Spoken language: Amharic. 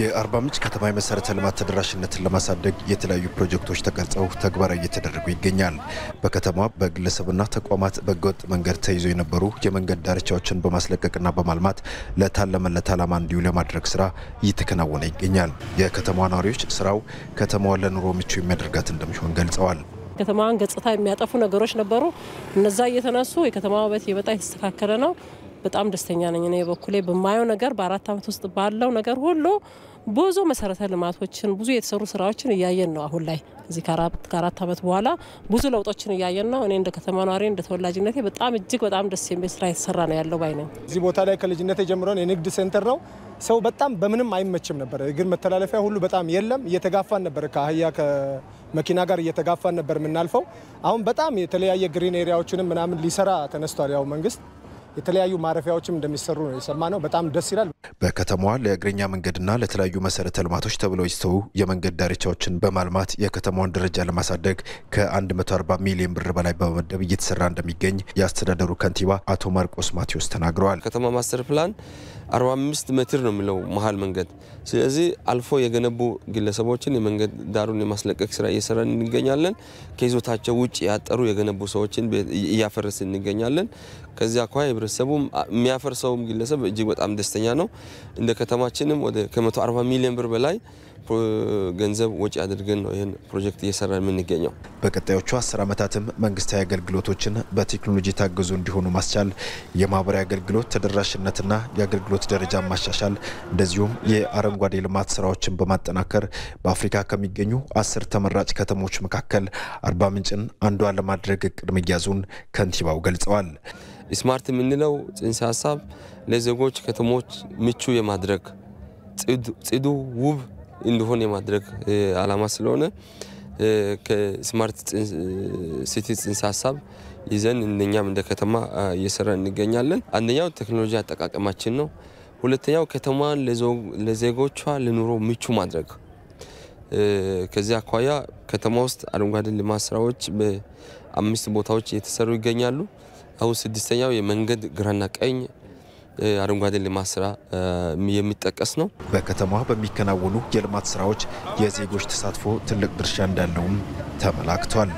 የአርባ ምንጭ ከተማ የመሰረተ ልማት ተደራሽነትን ለማሳደግ የተለያዩ ፕሮጀክቶች ተቀርጸው ተግባራዊ እየተደረጉ ይገኛል። በከተማ በግለሰብና ተቋማት በህገወጥ መንገድ ተይዞ የነበሩ የመንገድ ዳርቻዎችን በማስለቀቅና በማልማት ለታለመለት ዓላማ እንዲሁ ለማድረግ ስራ እየተከናወነ ይገኛል። የከተማዋ ነዋሪዎች ስራው ከተማዋን ለኑሮ ምቹ የሚያደርጋት እንደሚሆን ገልጸዋል። ከተማዋን ገጽታ የሚያጠፉ ነገሮች ነበሩ። እነዛ እየተነሱ የከተማ ውበት እየመጣ የተስተካከለ ነው። በጣም ደስተኛ ነኝ። እኔ በኩሌ በማየው ነገር በአራት ዓመት ውስጥ ባለው ነገር ሁሉ ብዙ መሰረተ ልማቶችን ብዙ የተሰሩ ስራዎችን እያየን ነው። አሁን ላይ እዚህ ከአራት ዓመት በኋላ ብዙ ለውጦችን እያየን ነው። እኔ እንደ ከተማ ነዋሪ እንደ ተወላጅነቴ በጣም እጅግ በጣም ደስ የሚል ስራ የተሰራ ነው ያለው ባይ ነኝ። እዚህ ቦታ ላይ ከልጅነቴ ጀምሮ የንግድ ሴንተር ነው። ሰው በጣም በምንም አይመችም ነበር። እግር መተላለፊያ ሁሉ በጣም የለም። እየተጋፋን ነበር፣ ከአህያ ከመኪና ጋር እየተጋፋን ነበር የምናልፈው። አሁን በጣም የተለያየ ግሪን ኤሪያዎችንም ምናምን ሊሰራ ተነስቷል ያው መንግስት የተለያዩ ማረፊያዎችም እንደሚሰሩ ነው ነው። በጣም ደስ ይላል። በከተማዋ ለእግረኛ መንገድና ለተለያዩ መሰረተ ልማቶች ተብለው የተሰዉ የመንገድ ዳርቻዎችን በማልማት የከተማዋን ደረጃ ለማሳደግ ከ140 ሚሊዮን ብር በላይ በመመደብ እየተሰራ እንደሚገኝ የአስተዳደሩ ከንቲባ አቶ ማርቆስ ማቴዎስ ተናግረዋል። ከተማ ማስተር ፕላን 45 ሜትር ነው የሚለው መሀል መንገድ። ስለዚህ አልፎ የገነቡ ግለሰቦችን የመንገድ ዳሩን የማስለቀቅ ስራ እየሰራን እንገኛለን። ከይዞታቸው ውጭ ያጠሩ የገነቡ ሰዎችን እያፈረስ እንገኛለን። ከዚህ አኳ ህብረተሰቡ የሚያፈርሰውም ግለሰብ እጅግ በጣም ደስተኛ ነው። እንደ ከተማችንም ወደ ከ140 ሚሊዮን ብር በላይ ገንዘብ ወጪ አድርገን ነው ይህን ፕሮጀክት እየሰራ የምንገኘው። በቀጣዮቹ አስር ዓመታትም መንግስታዊ አገልግሎቶችን በቴክኖሎጂ ታገዙ እንዲሆኑ ማስቻል፣ የማህበራዊ አገልግሎት ተደራሽነትና የአገልግሎት ደረጃ ማሻሻል እንደዚሁም የአረንጓዴ ልማት ስራዎችን በማጠናከር በአፍሪካ ከሚገኙ አስር ተመራጭ ከተሞች መካከል አርባ ምንጭን አንዷ ለማድረግ እቅድ መያዙን ከንቲባው ገልጸዋል። ስማርት የምንለው ጽንሰ ሀሳብ ለዜጎች ከተሞች ምቹ የማድረግ ጽዱ፣ ውብ እንዲሆን የማድረግ አላማ ስለሆነ ከስማርት ሲቲ ጽንሰ ሀሳብ ይዘን እነኛም እንደ ከተማ እየሰራ እንገኛለን። አንደኛው ቴክኖሎጂ አጠቃቀማችን ነው። ሁለተኛው ከተማን ለዜጎቿ ለኑሮ ምቹ ማድረግ። ከዚህ አኳያ ከተማ ውስጥ አረንጓዴ ልማት ስራዎች በአምስት ቦታዎች እየተሰሩ ይገኛሉ። አሁን ስድስተኛው የመንገድ ግራና ቀኝ አረንጓዴ ልማት ስራ የሚጠቀስ ነው። በከተማዋ በሚከናወኑ የልማት ስራዎች የዜጎች ተሳትፎ ትልቅ ድርሻ እንዳለውም ተመላክቷል።